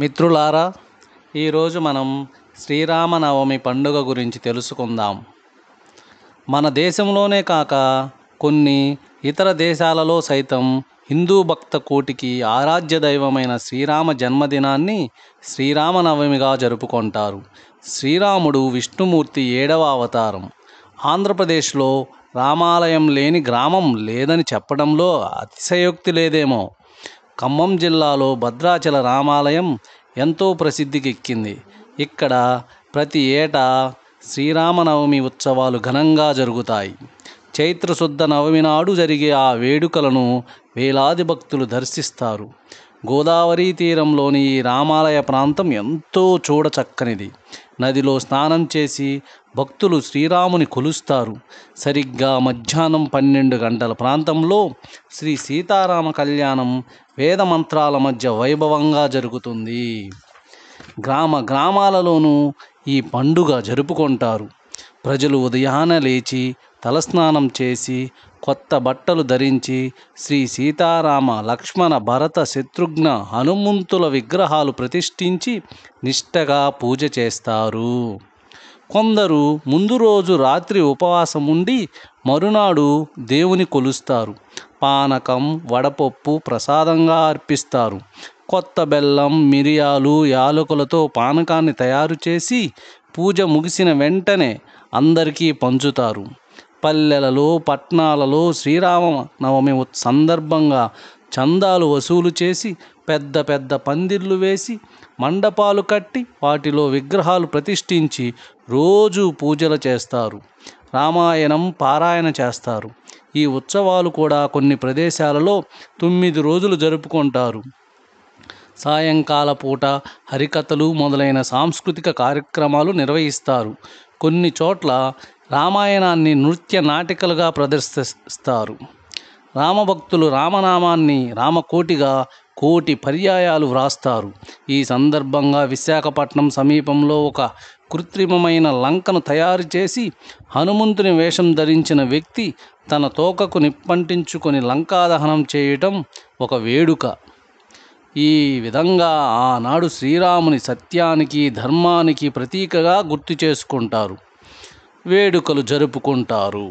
మిత్రులారా ఈరోజు మనం శ్రీరామనవమి పండుగ గురించి తెలుసుకుందాం మన దేశంలోనే కాక కొన్ని ఇతర దేశాలలో సైతం హిందూ భక్త కోటికి ఆరాధ్య దైవమైన శ్రీరామ జన్మదినాన్ని శ్రీరామనవమిగా జరుపుకుంటారు శ్రీరాముడు విష్ణుమూర్తి ఏడవ అవతారం ఆంధ్రప్రదేశ్లో రామాలయం లేని గ్రామం లేదని చెప్పడంలో అతిశయోక్తి లేదేమో ఖమ్మం జిల్లాలో భద్రాచల రామాలయం ఎంతో ప్రసిద్ధికెక్కింది ఇక్కడ ప్రతి ఏటా శ్రీరామనవమి ఉత్సవాలు ఘనంగా జరుగుతాయి చైత్రశుద్ధ నవమి నాడు జరిగే ఆ వేడుకలను వేలాది భక్తులు దర్శిస్తారు గోదావరి తీరంలోని ఈ రామాలయ ప్రాంతం ఎంతో చూడచక్కనిది నదిలో స్నానం చేసి భక్తులు శ్రీరాముని కొలుస్తారు సరిగ్గా మధ్యాహ్నం పన్నెండు గంటల ప్రాంతంలో శ్రీ సీతారామ కళ్యాణం వేదమంత్రాల మధ్య వైభవంగా జరుగుతుంది గ్రామ గ్రామాలలోనూ ఈ పండుగ జరుపుకుంటారు ప్రజలు ఉదయాన లేచి తలస్నానం చేసి కొత్త బట్టలు ధరించి శ్రీ సీతారామ లక్ష్మణ భరత శత్రుఘ్న హనుమంతుల విగ్రహాలు ప్రతిష్ఠించి నిష్టగా పూజ చేస్తారు కొందరు ముందు రోజు రాత్రి ఉపవాసం ఉండి మరునాడు దేవుని కొలుస్తారు పానకం వడపప్పు ప్రసాదంగా అర్పిస్తారు కొత్త బెల్లం మిరియాలు యాలకులతో పానకాన్ని తయారు చేసి పూజ ముగిసిన వెంటనే అందరికీ పంచుతారు పల్లెలలో పట్టణాలలో శ్రీరామ నవమి సందర్భంగా చందాలు వసూలు చేసి పెద్ద పెద్ద పందిర్లు వేసి మండపాలు కట్టి వాటిలో విగ్రహాలు ప్రతిష్ఠించి రోజు పూజలు చేస్తారు రామాయణం పారాయణ చేస్తారు ఈ ఉత్సవాలు కూడా కొన్ని ప్రదేశాలలో తొమ్మిది రోజులు జరుపుకుంటారు సాయంకాల పూట హరికథలు మొదలైన సాంస్కృతిక కార్యక్రమాలు నిర్వహిస్తారు కొన్ని చోట్ల రామాయణాన్ని నృత్య నాటికలుగా ప్రదర్శిస్తారు రామభక్తులు రామనామాన్ని రామకోటిగా కోటి పర్యాయాలు వ్రాస్తారు ఈ సందర్భంగా విశాఖపట్నం సమీపంలో ఒక కృత్రిమమైన లంకను తయారు చేసి హనుమంతుని వేషం ధరించిన వ్యక్తి తన తోకకు నిప్పంటించుకొని లంకాదహనం చేయటం ఒక వేడుక ఈ విధంగా ఆనాడు శ్రీరాముని సత్యానికి ధర్మానికి ప్రతీకగా గుర్తు చేసుకుంటారు వేడుకలు జరుపుకుంటారు